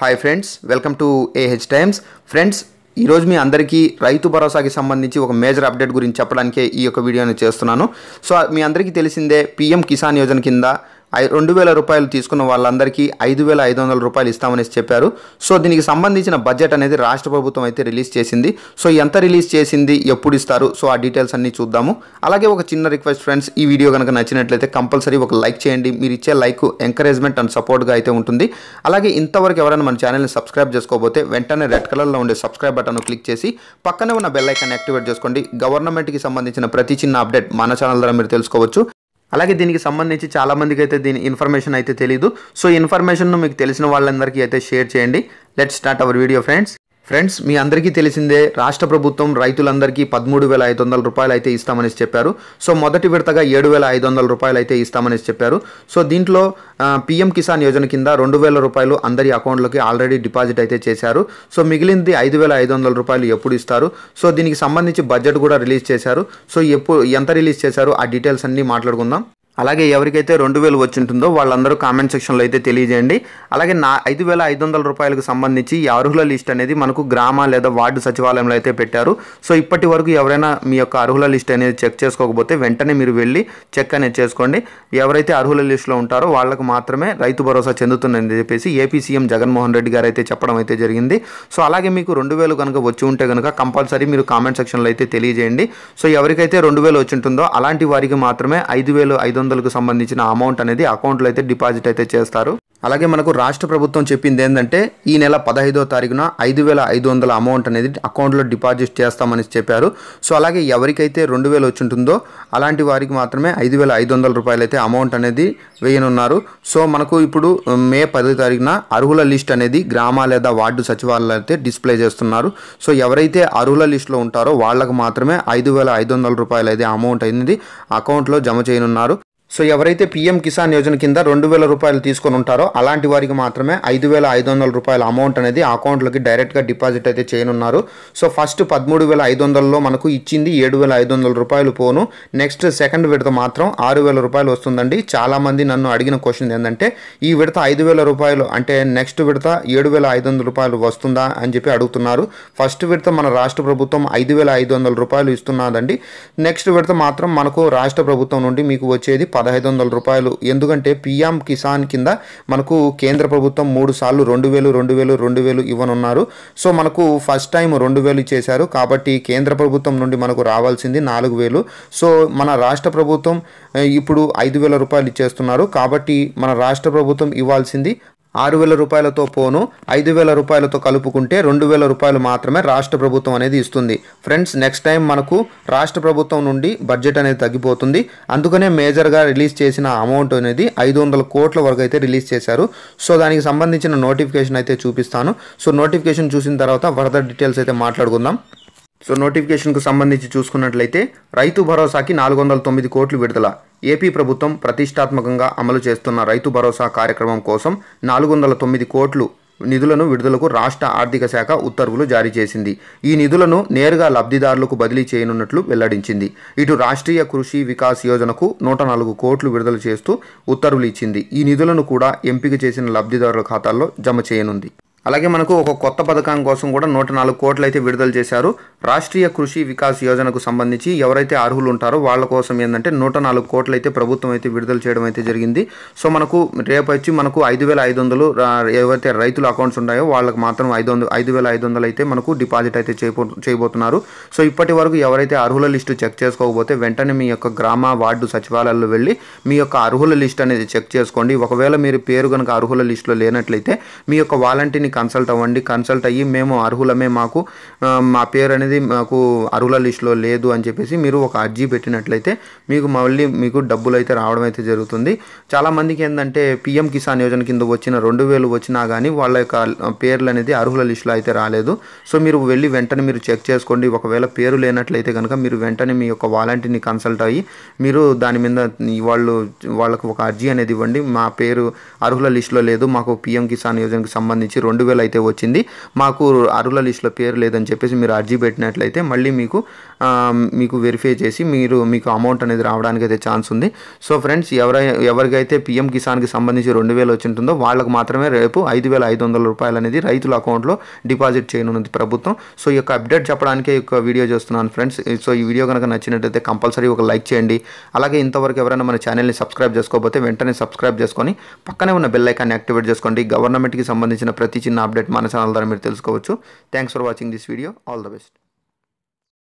hi friends welcome to AH Times friends ఈరోజు మీ అందరికీ రైతు భరోసాకి సంబంధించి ఒక మేజర్ అప్డేట్ గురించి చెప్పడానికే ఈ యొక్క వీడియోని చేస్తున్నాను సో మీ అందరికీ తెలిసిందే పీఎం కిసాన్ యోజన కింద రెండు వేల రూపాయలు తీసుకున్న వాళ్ళందరికీ ఐదు వేల ఐదు వందల రూపాయలు ఇస్తామని చెప్పారు సో దీనికి సంబంధించిన బడ్జెట్ అనేది రాష్ట్ర ప్రభుత్వం అయితే రిలీజ్ చేసింది సో ఎంత రిలీజ్ చేసింది ఎప్పుడు ఇస్తారు సో ఆ డీటెయిల్స్ అన్ని చూద్దాము అలాగే ఒక చిన్న రిక్వెస్ట్ ఫ్రెండ్స్ ఈ వీడియో కనుక నచ్చినట్లయితే కంపల్సరీ ఒక లైక్ చేయండి మీరు ఇచ్చే లైక్ ఎంకరేజ్మెంట్ అండ్ సపోర్ట్గా అయితే ఉంటుంది అలాగే ఇంతవరకు ఎవరైనా మన ఛానల్ని సబ్స్క్రైబ్ చేసుకోబోతే వెంటనే రెడ్ కలర్లో ఉండే సబ్స్క్రైబ్ బటన్ను క్లిక్ చేసి పక్కనే ఉన్న బెల్ ఐకాన్ యాక్టివేట్ చేసుకోండి గవర్నమెంట్కి సంబంధించిన ప్రతి చిన్న అప్డేట్ మన ఛానల్ ద్వారా మీరు తెలుసుకోవచ్చు అలాగే దీనికి సంబంధించి చాలామందికి అయితే దీని ఇన్ఫర్మేషన్ అయితే తెలియదు సో ఇన్ఫర్మేషన్ను మీకు తెలిసిన వాళ్ళందరికీ అయితే షేర్ చేయండి let start our video friends friends మీ అందరికీ తెలిసిందే రాష్ట్ర ప్రభుత్వం రైతులందరికీ పదమూడు వేల ఐదు వందల రూపాయలు అయితే ఇస్తామని చెప్పారు సో మొదటి విడతగా ఏడు వేల ఐదు వందల రూపాయలు అయితే ఇస్తామని చెప్పారు సో దీంట్లో పీఎం కిసాన్ యోజన కింద రెండు వేల రూపాయలు అందరి అకౌంట్లోకి ఆల్రెడీ డిపాజిట్ అయితే చేశారు సో మిగిలింది ఐదు వేల ఐదు వందల రూపాయలు ఎప్పుడు ఇస్తారు సో దీనికి సంబంధించి బడ్జెట్ కూడా రిలీజ్ చేశారు సో ఎప్పుడు ఎంత రిలీజ్ చేశారు ఆ డీటెయిల్స్ అన్నీ మాట్లాడుకుందాం అలాగే ఎవరికైతే రెండు వేలు వచ్చింటుందో వాళ్ళందరూ కామెంట్ సెక్షన్లో అయితే తెలియజేయండి అలాగే నా ఐదు వేల ఐదు వందల రూపాయలకు సంబంధించి ఈ అర్హుల లిస్ట్ అనేది మనకు గ్రామ లేదా వార్డు సచివాలయంలో అయితే పెట్టారు సో ఇప్పటి వరకు ఎవరైనా మీ యొక్క అర్హుల లిస్ట్ అనేది చెక్ చేసుకోకపోతే వెంటనే మీరు వెళ్ళి చెక్ అనేది చేసుకోండి ఎవరైతే అర్హుల లిస్టులో ఉంటారో వాళ్ళకు మాత్రమే రైతు భరోసా చెందుతుందని చెప్పేసి ఏపీ సీఎం జగన్మోహన్ రెడ్డి గారు అయితే చెప్పడం అయితే జరిగింది సో అలాగే మీకు రెండు వేలు కనుక వచ్చి ఉంటే కనుక కంపల్సరీ మీరు కామెంట్ సెక్షన్లో అయితే తెలియజేయండి సో ఎవరికైతే రెండు వేలు వచ్చి ఉంటుందో అలాంటి వారికి మాత్రమే ఐదు వేలు ఐదు వందలకు సంబంధించిన అమౌంట్ అనేది అకౌంట్లో అయితే డిపాజిట్ అయితే చేస్తారు అలాగే మనకు రాష్ట్ర ప్రభుత్వం చెప్పింది ఏంటంటే ఈ నెల పదహైదో తారీఖున ఐదు వేల ఐదు వందల అమౌంట్ అనేది అకౌంట్లో డిపాజిట్ చేస్తామని చెప్పారు సో అలాగే ఎవరికైతే రెండు వేలు ఉంటుందో అలాంటి వారికి మాత్రమే ఐదు వేల ఐదు వందల రూపాయలు అయితే అమౌంట్ అనేది వేయనున్నారు సో మనకు ఇప్పుడు మే పదో తారీఖున అర్హుల లిస్ట్ అనేది గ్రామ లేదా వార్డు సచివాలయాలు అయితే డిస్ప్లే చేస్తున్నారు సో ఎవరైతే అర్హుల లిస్టులో ఉంటారో వాళ్ళకు మాత్రమే ఐదు వేల ఐదు వందల రూపాయలు అయితే అమౌంట్ అనేది అకౌంట్లో జమ చేయనున్నారు సో ఎవరైతే పీఎం కిసాన్ యోజన కింద రెండు వేల రూపాయలు తీసుకొని ఉంటారో అలాంటి వారికి మాత్రమే ఐదు వేల ఐదు వందల రూపాయల అమౌంట్ అనేది అకౌంట్లోకి డైరెక్ట్గా డిపాజిట్ అయితే చేయనున్నారు సో ఫస్ట్ పదమూడు వేల ఐదు వందలలో మనకు ఇచ్చింది ఏడు వేల ఐదు వందల రూపాయలు పోను నెక్స్ట్ సెకండ్ విడత మాత్రం ఆరు వేల రూపాయలు వస్తుందండి చాలామంది నన్ను అడిగిన క్వశ్చన్ ఏంటంటే ఈ విడత ఐదు వేల రూపాయలు అంటే నెక్స్ట్ విడత ఏడు వేల ఐదు వందల రూపాయలు వస్తుందా అని చెప్పి అడుగుతున్నారు ఫస్ట్ విడత మన రాష్ట్ర ప్రభుత్వం ఐదు వేల ఐదు వందల రూపాయలు ఇస్తున్నదండి నెక్స్ట్ విడత మాత్రం మనకు రాష్ట్ర ప్రభుత్వం నుండి మీకు వచ్చేది పదహైదు వందల రూపాయలు ఎందుకంటే పిఎం కిసాన్ కింద మనకు కేంద్ర ప్రభుత్వం మూడు సార్లు రెండు వేలు రెండు వేలు రెండు వేలు ఇవ్వనున్నారు సో మనకు ఫస్ట్ టైం రెండు వేలు చేశారు కాబట్టి కేంద్ర ప్రభుత్వం నుండి మనకు రావాల్సింది నాలుగు వేలు సో మన రాష్ట్ర ప్రభుత్వం ఇప్పుడు ఐదు వేల రూపాయలు ఇచ్చేస్తున్నారు కాబట్టి మన రాష్ట్ర ప్రభుత్వం ఇవ్వాల్సింది ఆరు వేల రూపాయలతో పోను ఐదు వేల రూపాయలతో కలుపుకుంటే రెండు వేల రూపాయలు మాత్రమే రాష్ట్ర ప్రభుత్వం అనేది ఇస్తుంది ఫ్రెండ్స్ నెక్స్ట్ టైం మనకు రాష్ట్ర ప్రభుత్వం నుండి బడ్జెట్ అనేది తగ్గిపోతుంది అందుకనే మేజర్గా రిలీజ్ చేసిన అమౌంట్ అనేది ఐదు వందల కోట్ల వరకు అయితే రిలీజ్ చేశారు సో దానికి సంబంధించిన నోటిఫికేషన్ అయితే చూపిస్తాను సో నోటిఫికేషన్ చూసిన తర్వాత ఫర్దర్ డీటెయిల్స్ అయితే మాట్లాడుకుందాం సో నోటిఫికేషన్కు సంబంధించి చూసుకున్నట్లయితే రైతు భరోసాకి నాలుగు వందల తొమ్మిది కోట్లు విడుదల ఏపీ ప్రభుత్వం ప్రతిష్టాత్మకంగా అమలు చేస్తున్న రైతు భరోసా కార్యక్రమం కోసం నాలుగు వందల తొమ్మిది కోట్లు నిధులను విడుదలకు రాష్ట్ర ఆర్థిక శాఖ ఉత్తర్వులు జారీ చేసింది ఈ నిధులను నేరుగా లబ్ధిదారులకు బదిలీ చేయనున్నట్లు వెల్లడించింది ఇటు రాష్ట్రీయ కృషి వికాస్ యోజనకు నూట నాలుగు కోట్లు విడుదల చేస్తూ ఉత్తర్వులు ఇచ్చింది ఈ నిధులను కూడా ఎంపిక చేసిన లబ్ధిదారుల ఖాతాల్లో జమ చేయనుంది అలాగే మనకు ఒక కొత్త పథకం కోసం కూడా నూట నాలుగు కోట్లు అయితే విడుదల చేశారు రాష్ట్రీయ కృషి వికాస్ యోజనకు సంబంధించి ఎవరైతే అర్హులు ఉంటారో వాళ్ళ కోసం ఏంటంటే నూట నాలుగు కోట్లు అయితే ప్రభుత్వం అయితే విడుదల చేయడం అయితే జరిగింది సో మనకు రేపు వచ్చి మనకు ఐదు వేల ఐదు వందలు ఏవైతే రైతుల అకౌంట్స్ ఉన్నాయో వాళ్ళకి మాత్రం ఐదు వందలు ఐదు వేల ఐదు వందలు అయితే మనకు డిపాజిట్ అయితే చేయబో చేయబోతున్నారు సో ఇప్పటి వరకు ఎవరైతే అర్హుల లిస్టు చెక్ చేసుకోకపోతే వెంటనే మీ యొక్క గ్రామ వార్డు సచివాలయాల్లో వెళ్ళి మీ యొక్క అర్హుల లిస్ట్ అనేది చెక్ చేసుకోండి ఒకవేళ మీరు పేరు కనుక అర్హుల లిస్టులో లేనట్లయితే మీ యొక్క వాలంటీని కన్సల్ట్ అవ్వండి కన్సల్ట్ అయ్యి మేము అర్హులమే మాకు మా పేరు అనేది మాకు అర్హుల లిస్టులో లేదు అని చెప్పేసి మీరు ఒక అర్జీ పెట్టినట్లయితే మీకు మళ్ళీ మీకు డబ్బులు అయితే రావడం అయితే జరుగుతుంది చాలామందికి ఏంటంటే పిఎం కిసాన్ యోజన కింద వచ్చిన రెండు వేలు వచ్చినా కానీ వాళ్ళ యొక్క పేర్లు అనేది అర్హుల లిస్టులో అయితే రాలేదు సో మీరు వెళ్ళి వెంటనే మీరు చెక్ చేసుకోండి ఒకవేళ పేరు లేనట్లయితే కనుక మీరు వెంటనే మీ యొక్క వాలంటీర్ని కన్సల్ట్ అయ్యి మీరు దాని మీద వాళ్ళు వాళ్ళకు ఒక అర్జీ అనేది ఇవ్వండి మా పేరు అర్హుల లిస్టులో లేదు మాకు పిఎం కిసాన్ యోజనకి సంబంధించి రెండు వేలు అయితే వచ్చింది మాకు అరుల లిస్టులో పేరు లేదని చెప్పేసి మీరు అర్జీ పెట్టినట్లయితే మళ్ళీ మీకు మీకు వెరిఫై చేసి మీరు మీకు అమౌంట్ అనేది రావడానికి అయితే ఛాన్స్ ఉంది సో ఫ్రెండ్స్ ఎవరై ఎవరికైతే పిఎం కిసాన్కి సంబంధించి రెండు వేలు వచ్చింటుందో వాళ్ళకు మాత్రమే రేపు ఐదు వేల ఐదు వందల రూపాయలు అనేది రైతుల అకౌంట్లో డిపాజిట్ చేయనున్నది ప్రభుత్వం సో ఈ యొక్క అప్డేట్ చెప్పడానికే ఈ యొక్క వీడియో చేస్తున్నాను ఫ్రెండ్స్ సో ఈ వీడియో కనుక నచ్చినట్టయితే కంపల్సరీ ఒక లైక్ చేయండి అలాగే ఇంతవరకు ఎవరైనా మన ఛానల్ని సబ్స్క్రైబ్ చేసుకోకపోతే వెంటనే సబ్స్క్రైబ్ చేసుకొని పక్కనే ఉన్న బెల్ ఐకాన్ని యాక్టివేట్ చేసుకోండి గవర్నమెంట్కి సంబంధించిన ప్రతి చిన్న చిన్న అప్డేట్ మన ఛానల్ ద్వారా మీరు తెలుసుకోవచ్చు thanks for watching this video all the best